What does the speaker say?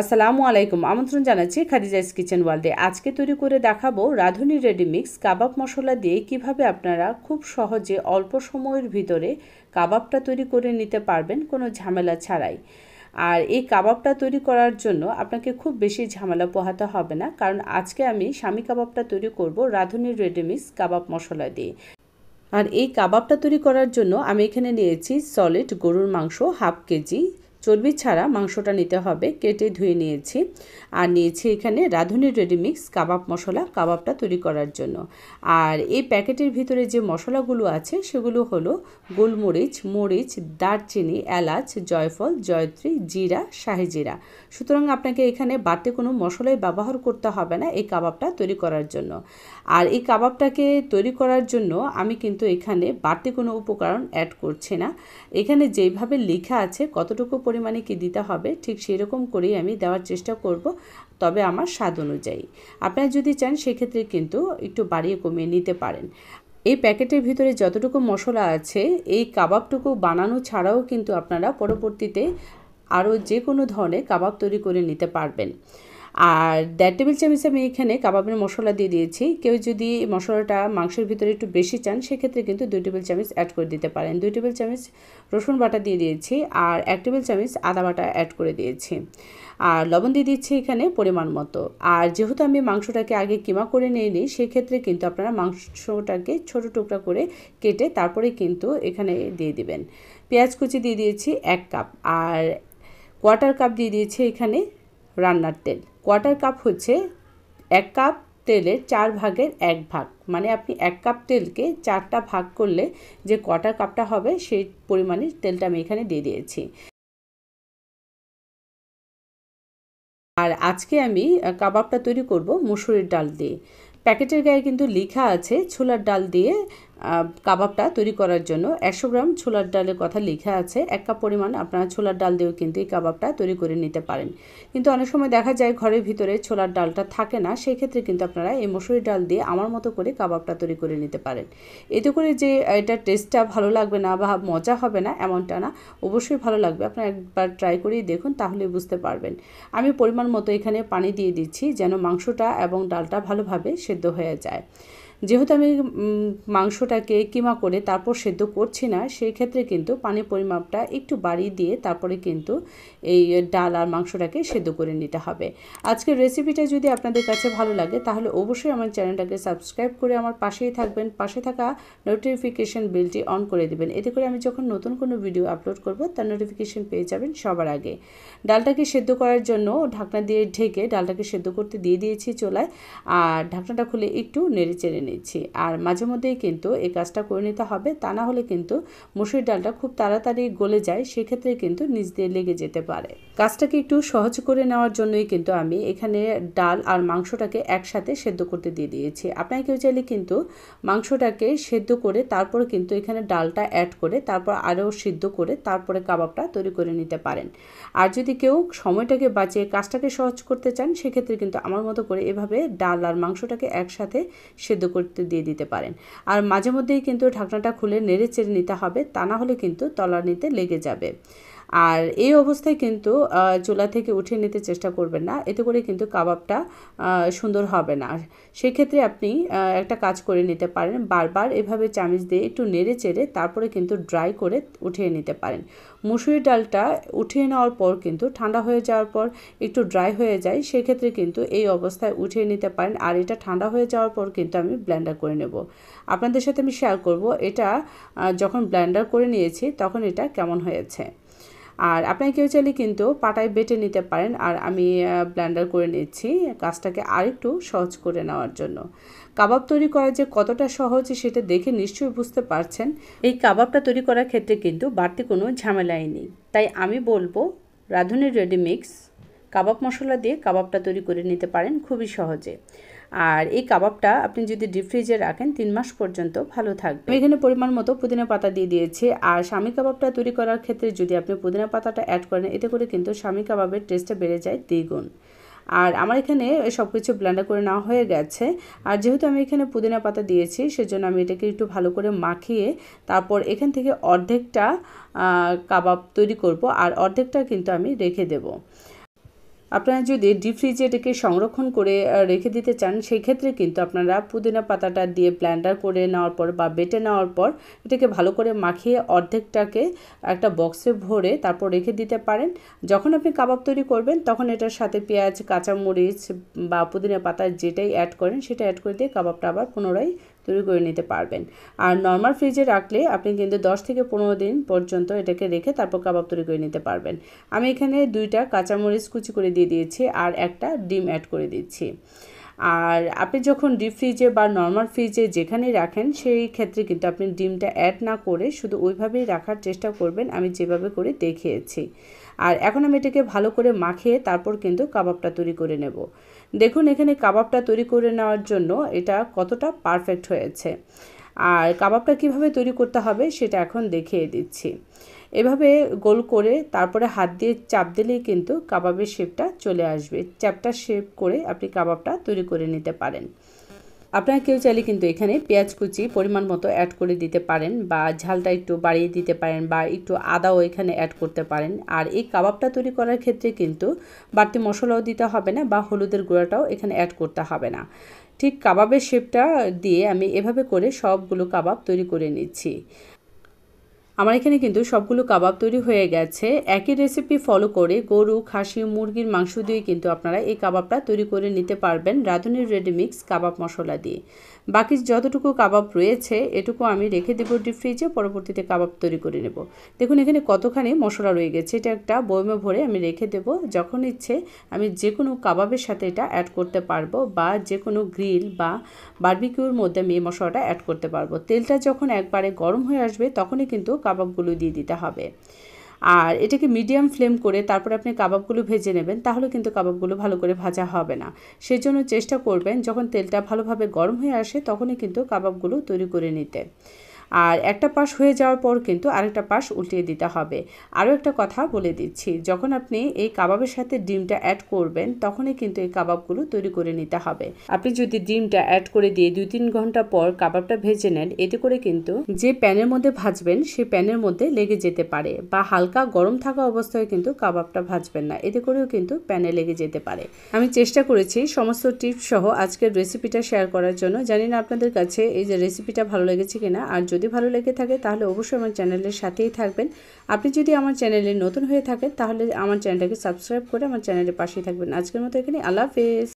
আসসালামু আলাইকুম আমন্ত্রণ জানাচ্ছি খাদিজাইস কিচেন ওয়ার্ল্ডে আজকে তৈরি করে দেখাবো রাধুনি রেডি মিক্স কাবাব মশলা দিয়ে কিভাবে আপনারা খুব সহজে অল্প সময়ের ভিতরে কাবাবটা তৈরি করে নিতে পারবেন কোনো ঝামেলা ছাড়াই আর এই কাবাবটা তৈরি করার জন্য আপনাকে খুব বেশি ঝামেলা পোহাতে হবে না কারণ আজকে আমি স্বামী কাবাবটা তৈরি করব রাঁধুনির রেডিমিক্স কাবাব মশলা দিয়ে আর এই কাবাবটা তৈরি করার জন্য আমি এখানে নিয়েছি সলিড গরুর মাংস হাফ কেজি চর্বি ছাড়া মাংসটা নিতে হবে কেটে ধুয়ে নিয়েছি আর নিয়েছি এখানে রাঁধুনির রেডিমিক্স কাবাব মশলা কাবাবটা তৈরি করার জন্য আর এই প্যাকেটের ভিতরে যে মশলাগুলো আছে সেগুলো হলো গোলমরিচ মরিচ দারচিনি এলাচ জয়ফল জয়ত্রী জিরা শাহিজিরা সুতরাং আপনাকে এখানে বাড়তে কোনো মশলাই ব্যবহার করতে হবে না এই কাবাবটা তৈরি করার জন্য আর এই কাবাবটাকে তৈরি করার জন্য আমি কিন্তু এখানে বাড়তি কোনো উপকরণ অ্যাড করছি না এখানে যেইভাবে লেখা আছে কতটুকু পরি পরিমাণে কি দিতে হবে ঠিক সেরকম করেই আমি দেওয়ার চেষ্টা করব তবে আমার স্বাদ অনুযায়ী আপনারা যদি চান সেক্ষেত্রে কিন্তু একটু বাড়িয়ে কমিয়ে নিতে পারেন এই প্যাকেটের ভিতরে যতটুকু মশলা আছে এই কাবাবটুকু বানানো ছাড়াও কিন্তু আপনারা পরবর্তীতে আরও যে কোনো ধরনের কাবাব তৈরি করে নিতে পারবেন আর দেড় টেবিল চামচ আমি এখানে কাবাবের মশলা দিয়ে দিয়েছি কেউ যদি মশলাটা মাংসের ভিতরে একটু বেশি চান সেক্ষেত্রে কিন্তু দুই টেবিল চামচ অ্যাড করে দিতে পারেন দুই টেবিল চামচ রসুন বাটা দিয়ে দিয়েছি আর এক টেবিল চামচ আদা বাটা অ্যাড করে দিয়েছি আর লবণ দিয়ে দিচ্ছি এখানে পরিমাণ মতো আর যেহেতু আমি মাংসটাকে আগে কিমা করে নিয়ে নিই সেক্ষেত্রে কিন্তু আপনারা মাংসটাকে ছোট টুকরা করে কেটে তারপরে কিন্তু এখানে দিয়ে দিবেন পেঁয়াজ কুচি দিয়ে দিয়েছি এক কাপ আর কোয়ার্টার কাপ দিয়ে দিয়েছি এখানে রান্নার তেল কোয়ার্টার কাপ হচ্ছে এক কাপ তেলের চার ভাগের এক ভাগ মানে আপনি এক কাপ তেলকে চারটা ভাগ করলে যে কোয়ার্টার কাপটা হবে সেই পরিমাণে তেলটা আমি এখানে দিয়ে দিয়েছি আর আজকে আমি কাবাবটা তৈরি করব মুসুরির ডাল দিয়ে প্যাকেটের গায়ে কিন্তু লেখা আছে ছোলার ডাল দিয়ে কাবাবটা তৈরি করার জন্য একশো গ্রাম ছোলার ডালের কথা লেখা আছে এক কাপ পরিমাণ আপনারা ছোলার ডাল দিয়েও কিন্তু এই কাবাবটা তৈরি করে নিতে পারেন কিন্তু অনেক সময় দেখা যায় ঘরের ভিতরে ছোলার ডালটা থাকে না সেই ক্ষেত্রে কিন্তু আপনারা এই মসুরি ডাল দিয়ে আমার মতো করে কাবাবটা তৈরি করে নিতে পারেন এতে করে যে এটা টেস্টটা ভালো লাগবে না বা মজা হবে না এমনটা না অবশ্যই ভালো লাগবে আপনারা একবার ট্রাই করেই দেখুন তাহলে বুঝতে পারবেন আমি পরিমাণ মতো এখানে পানি দিয়ে দিচ্ছি যেন মাংসটা এবং ডালটা ভালোভাবে সেদ্ধ হয়ে যায় যেহেতু আমি মাংসটাকে কিমা করে তারপর সেদ্ধ করছি না সেই ক্ষেত্রে কিন্তু পানি পরিমাপটা একটু বাড়িয়ে দিয়ে তারপরে কিন্তু এই ডাল আর মাংসটাকে সেদ্ধ করে নিতে হবে আজকের রেসিপিটা যদি আপনাদের কাছে ভালো লাগে তাহলে অবশ্যই আমার চ্যানেলটাকে সাবস্ক্রাইব করে আমার পাশেই থাকবেন পাশে থাকা নোটিফিকেশান বেলটি অন করে দেবেন এতে করে আমি যখন নতুন কোনো ভিডিও আপলোড করব তার নোটিফিকেশান পেয়ে যাবেন সবার আগে ডালটাকে সেদ্ধ করার জন্য ঢাকনা দিয়ে ঢেকে ডালটাকে সেদ্ধ করতে দিয়ে দিয়েছি চলায় আর ঢাকনাটা খুলে একটু নেড়ে চেড়ে নিচ্ছি আর মাঝে মধ্যেই কিন্তু এই কাজটা করে নিতে হবে তা না হলে কিন্তু মুসুর ডালটা খুব তাড়াতাড়ি গলে যায় সেক্ষেত্রে কিন্তু নিজ দিয়ে লেগে যেতে পারে কাজটাকে একটু সহজ করে নেওয়ার জন্যই কিন্তু আমি এখানে ডাল আর মাংসটাকে একসাথে সেদ্ধ করতে দিয়ে দিয়েছি আপনার কেউ চাইলে কিন্তু মাংসটাকে সেদ্ধ করে তারপর কিন্তু এখানে ডালটা অ্যাড করে তারপর আরও সিদ্ধ করে তারপরে কাবাবটা তৈরি করে নিতে পারেন আর যদি কেউ সময়টাকে বাঁচিয়ে কাজটাকে সহজ করতে চান সেক্ষেত্রে কিন্তু আমার মতো করে এভাবে ডাল আর মাংসটাকে একসাথে সেদ্ধ করতে দিয়ে দিতে পারেন আর মাঝে মধ্যেই কিন্তু ঢাকনাটা খুলে নেড়ে চেড়ে নিতে হবে তা না হলে কিন্তু তলানিতে লেগে যাবে আর এই অবস্থায় কিন্তু চুলা থেকে উঠে নিতে চেষ্টা করবেন না এতে করে কিন্তু কাবাবটা সুন্দর হবে না সেক্ষেত্রে আপনি একটা কাজ করে নিতে পারেন বারবার এভাবে চামিচ দিয়ে একটু নেড়ে চেড়ে তারপরে কিন্তু ড্রাই করে উঠিয়ে নিতে পারেন মুসুরি ডালটা উঠিয়ে নেওয়ার পর কিন্তু ঠান্ডা হয়ে যাওয়ার পর একটু ড্রাই হয়ে যায় সেক্ষেত্রে কিন্তু এই অবস্থায় উঠিয়ে নিতে পারেন আর এটা ঠান্ডা হয়ে যাওয়ার পর কিন্তু আমি ব্ল্যান্ডার করে নেব আপনাদের সাথে আমি শেয়ার করব এটা যখন ব্ল্যান্ডার করে নিয়েছি তখন এটা কেমন হয়েছে আর আপনারা কেউ চাইলে কিন্তু পাটায় বেটে নিতে পারেন আর আমি ব্ল্যান্ডার করে নিচ্ছি কাজটাকে আরেকটু সহজ করে নেওয়ার জন্য কাবাব তৈরি করা যে কতটা সহজ সেটা দেখে নিশ্চয়ই বুঝতে পারছেন এই কাবাবটা তৈরি করার ক্ষেত্রে কিন্তু বাড়তি কোনো ঝামেলাই নেই তাই আমি বলবো রাঁধুনির রেডি মিক্স কাবাব মশলা দিয়ে কাবাবটা তৈরি করে নিতে পারেন খুবই সহজে আর এই কাবাবটা আপনি যদি ডিপ ফ্রিজে রাখেন তিন মাস পর্যন্ত ভালো থাকবে এখানে পরিমাণ মতো পুদিনা পাতা দিয়ে দিয়েছি আর স্বামী কাবাবটা তৈরি করার ক্ষেত্রে যদি আপনি পুদিনা পাতাটা অ্যাড করেন এতে করে কিন্তু স্বামী কাবাবের টেস্টটা বেড়ে যায় দ্বিগুণ আর আমার এখানে সব কিছু ব্লেন্ডার করে নেওয়া হয়ে গেছে আর যেহেতু আমি এখানে পুদিনা পাতা দিয়েছি সেজন্য আমি এটাকে একটু ভালো করে মাখিয়ে তারপর এখান থেকে অর্ধেকটা কাবাব তৈরি করব আর অর্ধেকটা কিন্তু আমি রেখে দেবো আপনারা যদি ডিপ ফ্রিজে এটাকে সংরক্ষণ করে রেখে দিতে চান সেই ক্ষেত্রে কিন্তু আপনারা পুদিনা পাতাটা দিয়ে প্ল্যান্ডার করে নেওয়ার পর বা বেটে নেওয়ার পর এটাকে ভালো করে মাখিয়ে অর্ধেকটাকে একটা বক্সে ভরে তারপর রেখে দিতে পারেন যখন আপনি কাবাব তৈরি করবেন তখন এটার সাথে পেঁয়াজ কাঁচামরিচ বা পুদিনা পাতা যেটাই অ্যাড করেন সেটা অ্যাড করে দিয়ে কাবাবটা আবার পুনরায় তৈরি করে নিতে পারবেন আর নর্মাল ফ্রিজে রাখলে আপনি কিন্তু দশ থেকে পনেরো দিন পর্যন্ত এটাকে রেখে তারপর কাবাব তৈরি করে নিতে পারবেন আমি এখানে দুইটা কাঁচামরিচ কুচি করে দিয়ে দিয়েছি আর একটা ডিম অ্যাড করে দিচ্ছি আর আপনি যখন ডিপ ফ্রিজে বা নর্মাল ফ্রিজে যেখানে রাখেন সেই ক্ষেত্রে কিন্তু আপনি ডিমটা অ্যাড না করে শুধু ওইভাবেই রাখার চেষ্টা করবেন আমি যেভাবে করে দেখিয়েছি আর এখন আমি এটাকে ভালো করে মাখিয়ে তারপর কিন্তু কাবাবটা তৈরি করে নেব দেখুন এখানে কাবাবটা তৈরি করে নেওয়ার জন্য এটা কতটা পারফেক্ট হয়েছে আর কাবাবটা কিভাবে তৈরি করতে হবে সেটা এখন দেখিয়ে দিচ্ছি এভাবে গোল করে তারপরে হাত দিয়ে চাপ দিলেই কিন্তু কাবাবের শেপটা চলে আসবে চ্যাপটা শেপ করে আপনি কাবাবটা তৈরি করে নিতে পারেন আপনারা কেউ চাইলে কিন্তু এখানে পেঁয়াজ কুচি পরিমাণ মতো অ্যাড করে দিতে পারেন বা ঝালটা একটু বাড়িয়ে দিতে পারেন বা একটু আদাও এখানে অ্যাড করতে পারেন আর এই কাবাবটা তৈরি করার ক্ষেত্রে কিন্তু বাড়তি মশলাও দিতে হবে না বা হলুদের গুঁড়াটাও এখানে অ্যাড করতে হবে না ঠিক কাবাবের শেপটা দিয়ে আমি এভাবে করে সবগুলো কাবাব তৈরি করে নিচ্ছি আমার এখানে কিন্তু সবগুলো কাবাব তৈরি হয়ে গেছে একই রেসিপি ফলো করে গরু খাসি মুরগির মাংস দিয়ে কিন্তু আপনারা এই কাবাবটা তৈরি করে নিতে পারবেন রাঁধুনির রেডিমিক্স কাবাব মশলা দিয়ে বাকি যতটুকু কাবাব রয়েছে এটুকু আমি রেখে দেবো ডিপ ফ্রিজে পরবর্তীতে কাবাব তৈরি করে নেব দেখুন এখানে কতখানি মশলা রয়ে গেছে এটা একটা বয়মে ভরে আমি রেখে দেব যখন ইচ্ছে আমি যে কোনো কাবাবের সাথে এটা অ্যাড করতে পারবো বা যে কোনো গ্রিল বা বার্বিকিউর মধ্যে আমি এই মশলাটা অ্যাড করতে পারবো তেলটা যখন একবারে গরম হয়ে আসবে তখনই কিন্তু কাবাবগুলো দিয়ে দিতে হবে আর এটাকে মিডিয়াম ফ্লেম করে তারপর আপনি কাবাবগুলো ভেজে নেবেন তাহলে কিন্তু কাবাবগুলো ভালো করে ভাজা হবে না সেই জন্য চেষ্টা করবেন যখন তেলটা ভালোভাবে গরম হয়ে আসে তখনই কিন্তু কাবাবগুলো তৈরি করে নিতে আর একটা পাশ হয়ে যাওয়ার পর কিন্তু আরেকটা পাশ উল্টিয়ে দিতে হবে আরও একটা কথা বলে দিচ্ছি যখন আপনি এই কাবাবের সাথে ডিমটা অ্যাড করবেন তখনই কিন্তু এই কাবাবগুলো তৈরি করে নিতে হবে আপনি যদি ডিমটা অ্যাড করে দিয়ে দুই তিন ঘন্টা পর কাবাবটা ভেজে নেন এতে করে কিন্তু যে প্যানের মধ্যে ভাজবেন সে প্যানের মধ্যে লেগে যেতে পারে বা হালকা গরম থাকা অবস্থায় কিন্তু কাবাবটা ভাজবেন না এতে করেও কিন্তু প্যানে লেগে যেতে পারে আমি চেষ্টা করেছি সমস্ত টিপস সহ আজকের রেসিপিটা শেয়ার করার জন্য জানি না আপনাদের কাছে এই যে রেসিপিটা ভালো লেগেছে কিনা আর যদি ভালো লেগে থাকে তাহলে অবশ্যই আমার চ্যানেলের সাথেই থাকবেন আপনি যদি আমার চ্যানেলে নতুন হয়ে থাকেন তাহলে আমার চ্যানেলটাকে সাবস্ক্রাইব করে আমার চ্যানেলের পাশেই থাকবেন আজকের মতো এখানে আল্লাহ হাফেজ